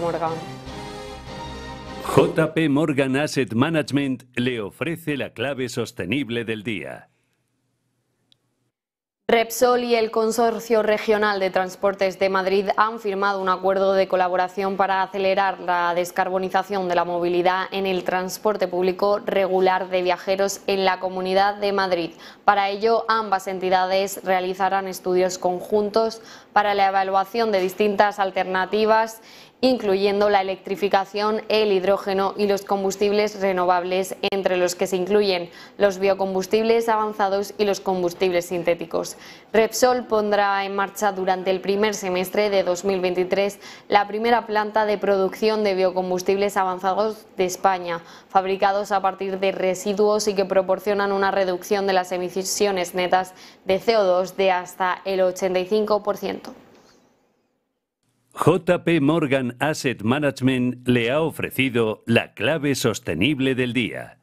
Morgan. JP Morgan Asset Management le ofrece la clave sostenible del día. Repsol y el Consorcio Regional de Transportes de Madrid han firmado un acuerdo de colaboración para acelerar la descarbonización de la movilidad en el transporte público regular de viajeros en la Comunidad de Madrid. Para ello, ambas entidades realizarán estudios conjuntos para la evaluación de distintas alternativas incluyendo la electrificación, el hidrógeno y los combustibles renovables, entre los que se incluyen los biocombustibles avanzados y los combustibles sintéticos. Repsol pondrá en marcha durante el primer semestre de 2023 la primera planta de producción de biocombustibles avanzados de España, fabricados a partir de residuos y que proporcionan una reducción de las emisiones netas de CO2 de hasta el 85%. JP Morgan Asset Management le ha ofrecido la clave sostenible del día.